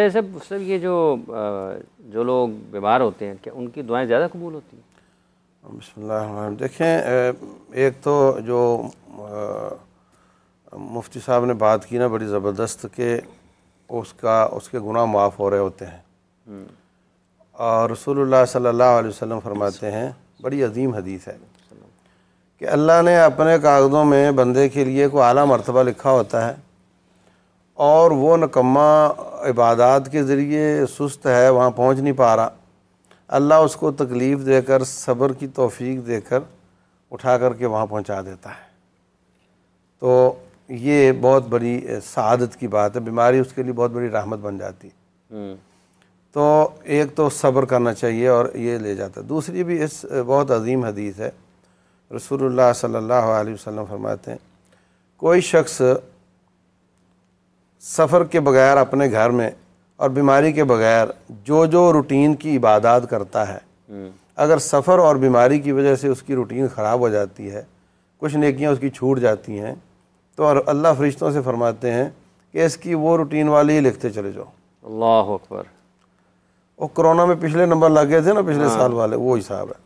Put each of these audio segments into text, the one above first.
अच्छा सब सर ये जो जो लोग बीमार होते हैं क्या उनकी दुआएं ज़्यादा कबूल होती हैं देखें एक तो जो मुफ्ती साहब ने बात की ना बड़ी ज़बरदस्त के उसका उसके गुनाह माफ़ हो रहे होते हैं हम्म। और रसूलुल्लाह सल्लल्लाहु अलैहि वसल्लम फरमाते हैं बड़ी अजीम हदीस है कि अल्लाह ने अपने कागज़ों में बंदे के लिए को आला मरतबा लिखा होता है और वो नकम्मा इबादत के ज़रिए सुस्त है वहाँ पहुँच नहीं पा रहा अल्लाह उसको तकलीफ़ देकर सब्र की तोफ़ी देकर उठा कर के वहाँ पहुँचा देता है तो ये बहुत बड़ी शहादत की बात है बीमारी उसके लिए बहुत बड़ी राहमत बन जाती हम्म। तो एक तो सब्र करना चाहिए और ये ले जाता दूसरी भी इस बहुत अजीम हदीस है रसूलुल्लाह सल्लल्लाहु अलैहि वसल्लम फरमाते हैं कोई शख्स सफ़र के बगैर अपने घर में और बीमारी के बगैर जो जो रूटीन की इबादत करता है अगर सफ़र और बीमारी की वजह से उसकी रूटीन ख़राब हो जाती है कुछ नेकियां उसकी छूट जाती हैं तो और अल्लाह फरिश्तों से फरमाते हैं कि इसकी वो रूटीन वाली ही लिखते चले जाओ अल्लाह अकबर और कोरोना में पिछले नंबर लग गए थे ना पिछले हाँ। साल वाले वो हिसाब है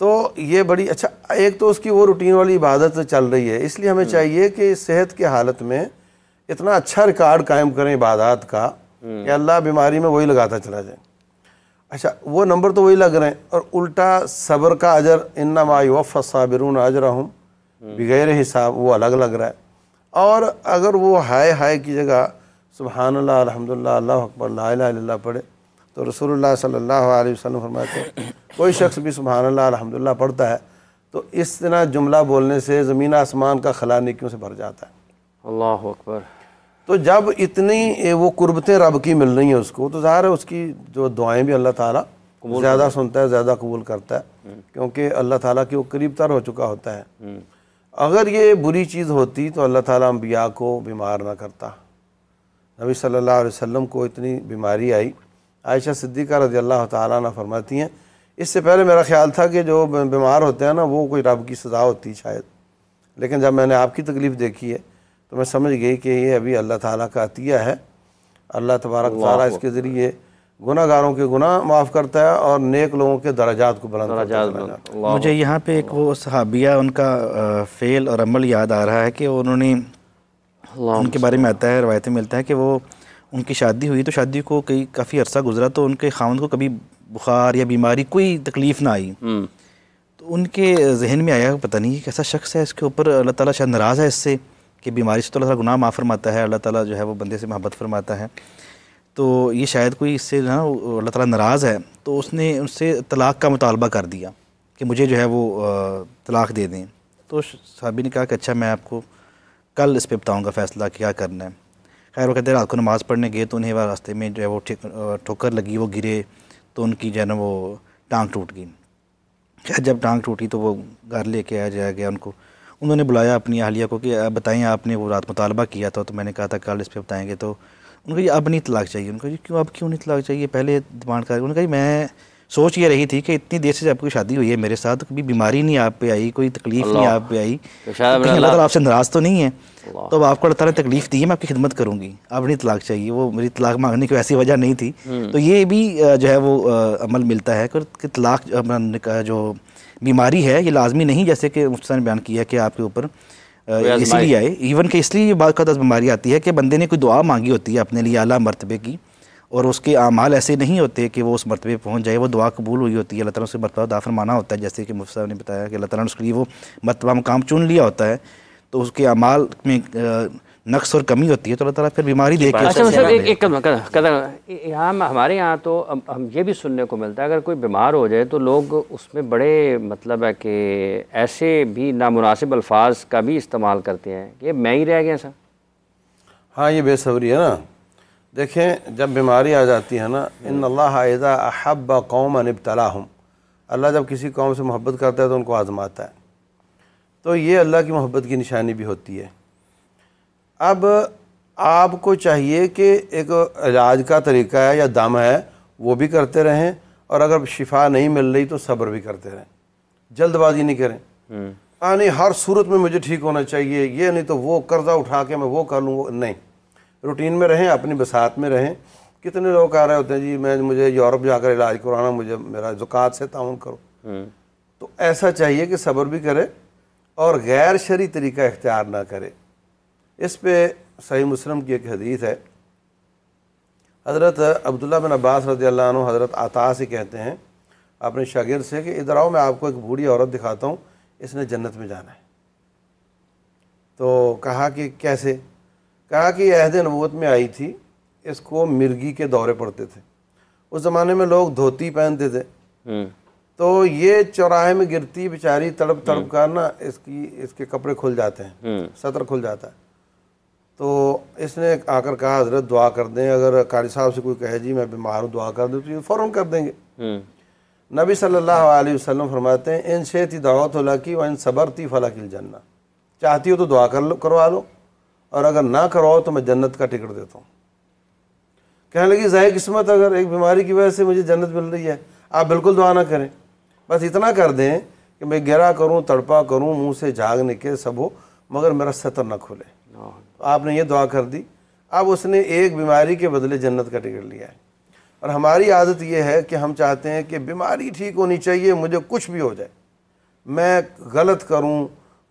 तो ये बड़ी अच्छा एक तो उसकी वो रूटीन वाली इबादत चल रही है इसलिए हमें हम्म। चाहिए कि सेहत के हालत में इतना अच्छा रिकॉर्ड कायम करें इबादत का हम्म। कि अल्लाह बीमारी में वही लगाता चला जाए अच्छा वो नंबर तो वही लग रहे हैं और उल्टा सब्र का अजर इन्ना मायूफ़ साबिरून अजर हूँ हम्म। बगैर हिसाब वो अलग लग रहा है और अगर वो हाय हाय की जगह सुबहानल्ला अलहमदिल्ला अल्लाह अकबर ला पढ़े तो रसूल सल्ला वसम फरमाते हैं कोई शख्स भी सुबहानल्ला अलहमदिल्ला पढ़ता है तो इस तरह जुमला बोलने से ज़मीन आसमान का खला निकियों से भर जाता है अल्लाह अकबर तो जब इतनी वो कुर्बतें रब की मिल रही हैं उसको तो ज़ाहिर है उसकी जो दुआएं भी अल्लाह ताला ज़्यादा सुनता है ज़्यादा कबूल करता है हम्म। क्योंकि अल्लाह ताला की वो करीब तर हो चुका होता है हम्म। अगर ये बुरी चीज़ होती तो अल्लाह ताला अम्बिया को बीमार ना करता नबी सल्लल्लाहु अलैहि वसल्लम को इतनी बीमारी आई आयशा सिद्दीक़ा रजी अल्लाह तारा फरमाती हैं इससे पहले मेरा ख्याल था कि जो बीमार होते हैं ना वो कोई रब की सज़ा होती शायद लेकिन जब मैंने आपकी तकलीफ़ देखी है तो मैं समझ गई कि ये अभी अल्लाह ताला का अतिया है अल्लाह तबारक तारा इसके ज़रिए गुनागारों के गुना माफ़ करता है और नेक लोगों के दराजात को बुलंद दराजात मुझे यहाँ पे एक वो सहाबिया उनका फ़ेल और अमल याद आ रहा है कि उन्होंने उनके बारे में आता है रवायतें मिलता है कि वो उनकी शादी हुई तो शादी को कई काफ़ी अरसा गुजरा तो उनके खावन को कभी बुखार या बीमारी कोई तकलीफ़ ना आई हम्म। तो उनके जहन में आया पता नहीं कैसा शख्स है इसके ऊपर अल्लाह ताला शायद नाराज़ है इससे कि बीमारी से तो अल्लाह गुनाह माफ़ फरमाता है अल्लाह ताला जो है वो बंदे से मोहब्बत फरमाता है तो ये शायद कोई इससे ना अल्लाह ताला नाराज़ है तो उसने उससे तलाक़ का मुतालबा कर दिया कि मुझे जो है वो तलाक़ दे दें तो साहबी ने कहा कि अच्छा मैं आपको कल इस पर बताऊँगा फ़ैसला क्या करना है खैर वो कहते रात को नमाज़ पढ़ने गए तो उन्हें वह रास्ते में जो है वो ठोकर लगी वो गिरे तो उनकी जो है ना वो टांग टूट गई खैर जब टांग टूटी तो वो घर लेके आया जाया गया उनको उन्होंने बुलाया अपनी अहलिया को कि बताएं आपने वो रात मुतालबा किया था तो मैंने कहा था कल इस पर बताएँगे तो उनको जी अब नहीं तलाक चाहिए उनको क्यों अब क्यों नहीं तलाक चाहिए पहले डिमांड कर उनका जी मैं सोच ये रही थी कि इतनी देर से आपकी शादी हुई है मेरे साथ कभी बीमारी नहीं आप पे आई कोई तकलीफ नहीं आप पे आई तो तो अल्लाह ताला आपसे नाराज़ तो नहीं है तो अब आपको अल्लाह तकलीफ दी है मैं आपकी खिदमत करूँगी अब नहीं तलाक चाहिए वो मेरी तलाक मांगने की ऐसी वजह नहीं थी हम्म। तो ये भी जो है वो अमल मिलता है कि तलाक जो बीमारी है ये लाजमी नहीं जैसे कि मुफ्ती ने बयान किया कि आपके ऊपर इसीलिए आए इवन के इसलिए ये बात का बीमारी आती है कि बंदे ने कोई दुआ मांगी होती है अपने लिए आला मरतबे की और उसके अमाल ऐसे नहीं होते कि वो उस मरतबे पहुँच जाए वो दुआ कबूल हुई होती है अल्लाह तुम से मरतबा दाफर माना होता है जैसे कि साहब ने बताया कि अल्लाह ताला ने उसके लिए वो मरतबा मकाम चुन लिया होता है तो उसके अमाल में नक्स और कमी होती है तो अल्लाह फिर बीमारी देखिए अच्छा मतलब एक एक कदम यहाँ हमारे यहाँ तो हम ये भी सुनने को मिलता है अगर कोई बीमार हो जाए तो लोग उसमें बड़े मतलब है कि ऐसे भी नामनासिब अल्फाज का भी इस्तेमाल करते हैं ये मैं ही रह गया सर हाँ ये बेसब्री है ना देखें जब बीमारी आ जाती है ना इन अल्लाजा अहब कौम अनबतला हम अल्लाह जब किसी कौम से मोहब्बत करता है तो उनको आज़माता है तो ये अल्लाह की मोहब्बत की निशानी भी होती है अब आपको चाहिए कि एक इलाज का तरीका है या दम है वो भी करते रहें और अगर शिफा नहीं मिल रही तो सब्र भी करते रहें जल्दबाजी नहीं करें हम्म। नहीं हर सूरत में मुझे ठीक होना चाहिए ये नहीं तो वो कर्ज़ा उठा के मैं वो कर लूँ नहीं रूटीन में रहें अपनी बसात में रहें कितने लोग आ रहे होते हैं जी मैं मुझे यूरोप जाकर इलाज कराना मुझे मेरा ज़ुकात से ताउन करो हम्म। तो ऐसा चाहिए कि सब्र भी करे और गैर शरी तरीका इख्तियार ना करे इस पे सही मुस्लिम की एक हदीस है हज़रत अब्दुल्ला बिन अब्बास रजी अल्लाह हज़रत आता से कहते हैं अपने शागिर से कि इधर आओ मैं आपको एक बूढ़ी औरत दिखाता हूँ इसने जन्नत में जाना है तो कहा कि कैसे कहा कि अहद नबूत में आई थी इसको मिर्गी के दौरे पड़ते थे उस ज़माने में लोग धोती पहनते थे हम्म। तो ये चौराहे में गिरती बेचारी तड़प तड़प हम्म। कर ना इसकी इसके कपड़े खुल जाते हैं हम्म। सतर खुल जाता है तो इसने आकर कहा हजरत दुआ कर दें अगर कारी साहब से कोई कहे जी मैं बीमार हूँ दुआ कर दूँ तो ये फ़ौर कर देंगे हम्म। नबी सल्लल्लाहु अलैहि वसल्लम फरमाते हैं इन शे थी दावत की व इन सबर थी फला की जन्ना चाहती हो तो दुआ कर लो करवा लो और अगर ना करवाओ तो मैं जन्नत का टिकट देता हूँ कहने लगी ज़ाहिर किस्मत अगर एक बीमारी की वजह से मुझे जन्नत मिल रही है आप बिल्कुल दुआ ना करें बस इतना कर दें कि मैं गिरा करूँ तड़पा करूँ मुँह से झाग निकले सब हो मगर मेरा सतर ना खुले आपने ये दुआ कर दी अब उसने एक बीमारी के बदले जन्नत का टिकट लिया है और हमारी आदत यह है कि हम चाहते हैं कि बीमारी ठीक होनी चाहिए मुझे कुछ भी हो जाए मैं गलत करूं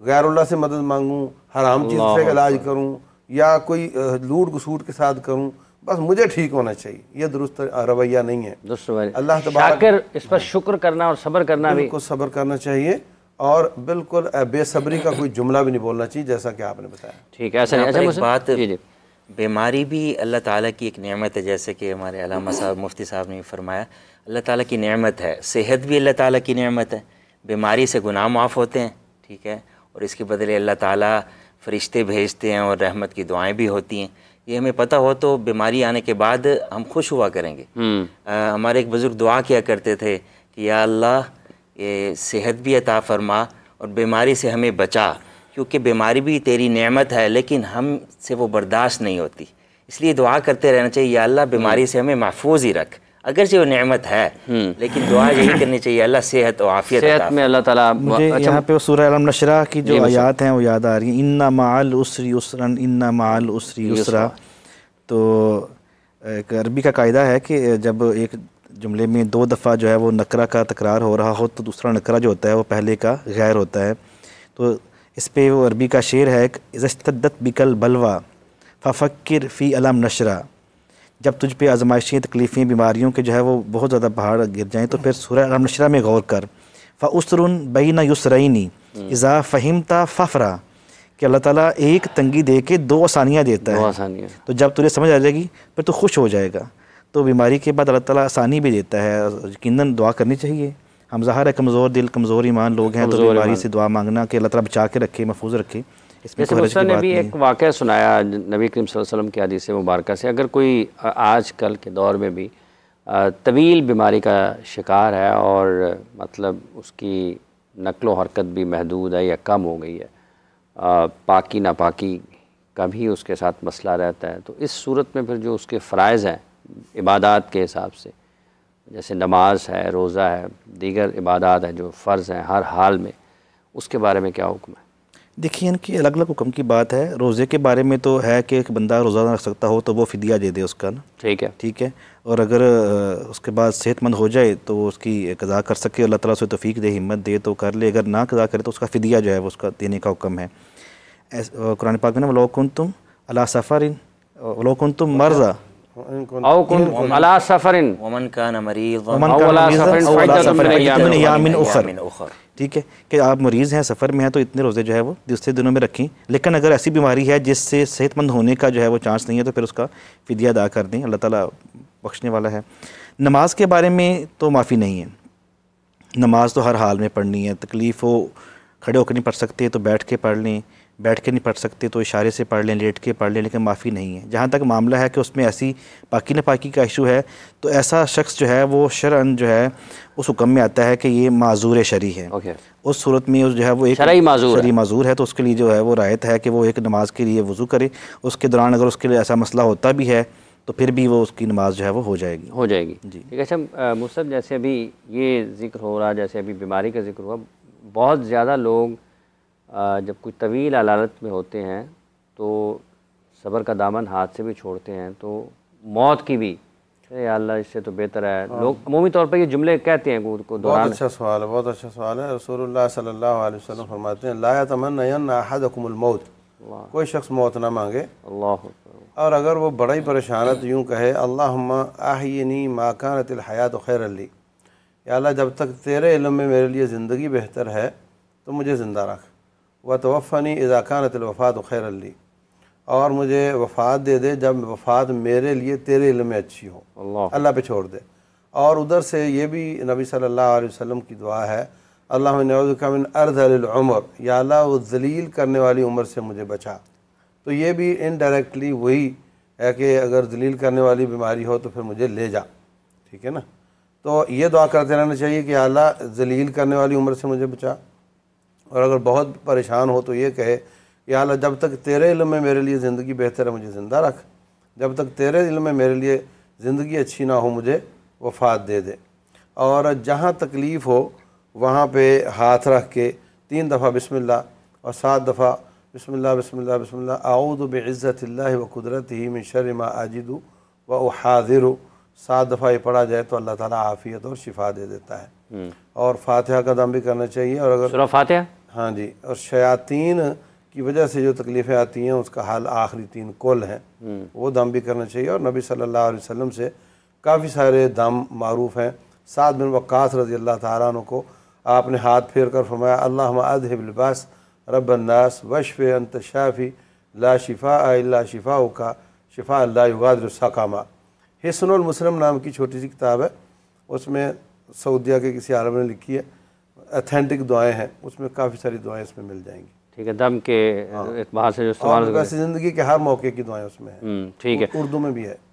गैरुल्ला से मदद मांगूं हराम चीज़ से इलाज करूं या कोई लूट घसूट के साथ करूं बस मुझे ठीक होना चाहिए यह दुरुस्त रवैया नहीं है अल्लाह तबाकर इस पर शुक्र करना और सबर करना भी को सबर करना चाहिए और बिल्कुल बेसब्री का कोई जुमला भी नहीं बोलना चाहिए जैसा कि आपने बताया ठीक है ऐसा अच्छा एक बात बीमारी भी अल्लाह ताला की एक नेमत है जैसे कि हमारे अलामा साहब मुफ्ती साहब ने फरमाया अल्लाह ताला की नेमत है सेहत भी अल्लाह ताला की नेमत है बीमारी से गुनाह माफ़ होते हैं ठीक है और इसके बदले अल्लाह ताला फरिश्ते भेजते हैं और रहमत की दुआएं भी होती हैं ये हमें पता हो तो बीमारी आने के बाद हम खुश हुआ करेंगे हम्म। हमारे एक बुज़ुर्ग दुआ किया करते थे कि या अल्लाह सेहत भी अता फरमा और बीमारी से हमें बचा क्योंकि बीमारी भी तेरी नेमत है लेकिन हम से वो बर्दाश्त नहीं होती इसलिए दुआ करते रहना चाहिए या अल्लाह बीमारी हम्म। से हमें महफूज ही रख अगर वो नेमत है हम्म। लेकिन दुआ यही करनी चाहिए अल्लाह सेहत और आफियत सेहत में अल्लाह ताला मुझे अच्छा, यहाँ पे सूरह अलम नशरा की जो आयात हैं वो याद आ रही हैं इन्ना माल उसरी उसरन इन्ना माल उसरी उसरा तो एक अरबी का कायदा है कि जब एक जुमले में दो दफ़ा जो है वो नकरा का तकरार हो रहा हो तो दूसरा नकरा जो होता है वो पहले का गैर होता है तो इस पर वो अरबी का शेर है इज़तदत बिकल बलवा फ़फ़क्र फ़ी अलम नशरा जब तुझ पे आजमाइशें तकलीफ़ें बीमारियों के जो है वो बहुत ज़्यादा पहाड़ गिर जाएँ तो फिर सूर्य अलम नशरा में गौर कर फ़ाउसरुन बई ना युसरैनी इज़ा फ़हीमता फ़फ़रा कि अल्लाह ताला एक तंगी दे के दो आसानियाँ देता है तो जब तुझे समझ आ जाएगी फिर तो खुश हो जाएगा तो बीमारी के बाद अल्लाह ताला आसानी भी देता है यकीन दुआ करनी चाहिए हम ज़ाहर है कमज़ोर दिल कमज़ोर ईमान लोग हैं तो बीमारी से दुआ मांगना कि अल्लाह ताला बचा के रखे महफूज रखे इसमें ने भी एक वाक़ सुनाया नबी करीम वसल्लम की हदीस मुबारक से अगर कोई आज कल के दौर में भी तवील बीमारी का शिकार है और मतलब उसकी नकलो हरकत भी महदूद है या कम हो गई है पाकि पाकी नापाकी का भी उसके साथ मसला रहता है तो इस सूरत में फिर जो उसके फ़रज़ हैं इबादत के हिसाब से जैसे नमाज है रोज़ा है दीगर इबादत है जो फ़र्ज़ हैं हर हाल में उसके बारे में क्या हुक्म है देखिए इनकी अलग अलग हुक्म की बात है रोज़े के बारे में तो है कि एक बंदा रोज़ा रख सकता हो तो वो फ़िदिया दे दे उसका ना ठीक है ठीक है और अगर उसके बाद सेहतमंद हो जाए तो उसकी कज़ा कर सके अल्लाह ताला से तोफ़ीक दे हिम्मत दे तो कर ले अगर ना कज़ा करे तो उसका फ़िदिया जो है वो उसका देने का हुक्म है कुरान पाक में ना वलोकुन तुम अला सफ़र वलोकन तुम मर्ज़ा ठीक है कि आप मरीज़ हैं सफ़र में हैं तो इतने रोज़े जो है वो दूसरे दिनों में रखें लेकिन अगर ऐसी बीमारी है जिससे सेहतमंद होने का जो है वो चांस नहीं है तो फिर उसका फिदिया अदा कर दें अल्लाह ताला बख्शने वाला है नमाज के बारे में तो माफ़ी नहीं है नमाज तो हर हाल में पढ़नी है तकलीफ़ हो खड़े होकर नहीं पढ़ सकते तो बैठ के पढ़ लें बैठ के नहीं पढ़ सकते तो इशारे से पढ़ लें लेट के पढ़ लें लेकिन माफ़ी नहीं है जहाँ तक मामला है कि उसमें ऐसी पाकि न पाकि का इशू है तो ऐसा शख्स जो है वो शरण जो है उस हुक्म में आता है कि ये माजूर शरी है okay. उस सूरत में उस जो है वो एक शरी माजूर शरी माजूर है तो उसके लिए जो है वो रायत है कि वो एक नमाज़ के लिए वज़ू करे उसके दौरान अगर उसके लिए ऐसा मसला होता भी है तो फिर भी वो उसकी नमाज जो है वो हो जाएगी हो जाएगी जी ठीक है अच्छा मुस्तफ़ जैसे अभी ये जिक्र हो रहा जैसे अभी बीमारी का जिक्र हुआ बहुत ज़्यादा लोग जब कोई तवील अलालत में होते हैं तो सब्र का दामन हाथ से भी छोड़ते हैं तो मौत की भी अल्लाह इससे तो बेहतर है हाँ। लोग अमूमी तौर पर ये जुमले कहते हैं को बहुत अच्छा सवाल है बहुत अच्छा सवाल है रसूलुल्लाह सल्लल्लाहो अलैहि फरमाते हैं ला तमन्नाहदकुमुलमौत कोई शख्स मौत ना मांगे अल्लाह और अगर वो बड़ा ही परेशान है तो यूँ कहे अल्लाह आहिनी माकानत हयात खैर अली अल्लाह जब तक तेरे इलम में मेरे लिए ज़िंदगी बेहतर है तो मुझे ज़िंदा रख व तोफ़नी इजाकान खैर खैरली और मुझे वफ़ात दे दे जब वफ़ात मेरे लिए तेरे इलम में अच्छी हो अल्लाह पर पे छोड़ दे और उधर से ये भी नबी सल्ला वसम की दुआ है अल्लाह नौज़ुकामिन अर्ज़लमर या अल्लाह जलील करने वाली उम्र से मुझे बचा तो ये भी इनडायरेक्टली वही है कि अगर जलील करने वाली बीमारी हो तो फिर मुझे ले जा ठीक है ना तो ये दुआ करते रहना चाहिए कि अल्लाह जलील करने वाली उम्र से मुझे बचा और अगर बहुत परेशान हो तो ये कहे कि अल्लाह जब तक तेरे इल्म में मेरे लिए ज़िंदगी बेहतर है मुझे ज़िंदा रख जब तक तेरे इल्म में मेरे लिए ज़िंदगी अच्छी ना हो मुझे वफात दे दे और जहाँ तकलीफ़ हो वहाँ पे हाथ रख के तीन दफ़ा बिस्मिल्लाह और सात दफ़ा बिस्मिल्लाह बिस्मिल्लाह बिस्मिल्लाह आऊद बज़्ज़त व कुदरत ही मिशर मा आजिदू व हाजिर सात दफ़ा ये पढ़ा जाए तो अल्लाह ताला आफियत और शिफा दे देता है और फातिहा का दम भी करना चाहिए और अगर फातिहा हाँ जी और शयातीन की वजह से जो तकलीफ़ें आती हैं उसका हाल आखिरी तीन कुल हैं वो दम भी करना चाहिए और नबी सल्ला वसम से काफ़ी सारे दम मरूफ़ हैं सात बिन वक्स रजी अल्लाह तारों को आपने हाथ फेर कर फरमाया अल्लाह अदहबलबास रबन्नास वशफ़ अंत शाफ़ी ला शिफ़ा अल्ला शिफ़ा का शिफ़ा अल्लाह सकामा हसनुल मुस्लिम नाम की छोटी सी किताब है उसमें सऊदिया के किसी आलम ने लिखी है अथेंटिक दुआएं हैं उसमें काफ़ी सारी दुआएं इसमें मिल जाएंगी ठीक है दम के हाँ। से जो सवाल ज़िंदगी के हर मौके की दुआएं उसमें हैं हम्म, ठीक है उर्दू में भी है